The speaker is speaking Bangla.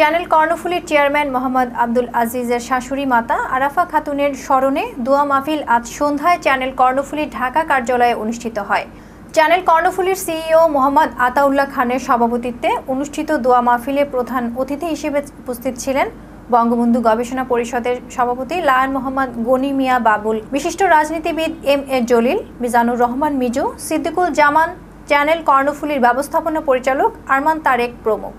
চ্যানেল কর্ণফুলীর চেয়ারম্যান মোহাম্মদ আব্দুল আজিজের শাশুড়ি মাতা আরাফা খাতুনের স্মরণে দোয়া মাহফিল আজ সন্ধ্যায় চ্যানেল কর্ণফুলীর ঢাকা কার্যালয়ে অনুষ্ঠিত হয় চ্যানেল কর্ণফুলীর সিইও মোহাম্মদ আতাউল্লাহ খানের সভাপতিত্বে অনুষ্ঠিত দোয়া মাহফিলে প্রধান অতিথি হিসেবে উপস্থিত ছিলেন বঙ্গবন্ধু গবেষণা পরিষদের সভাপতি লায়ন মোহাম্মদ গনি মিয়া বাবুল বিশিষ্ট রাজনীতিবিদ M A Jalil Mizanur Rahman Mizu Siddiqul Zaman channel কর্ণফুলীর ব্যবস্থাপনা পরিচালক আরমান তারেক প্রমুখ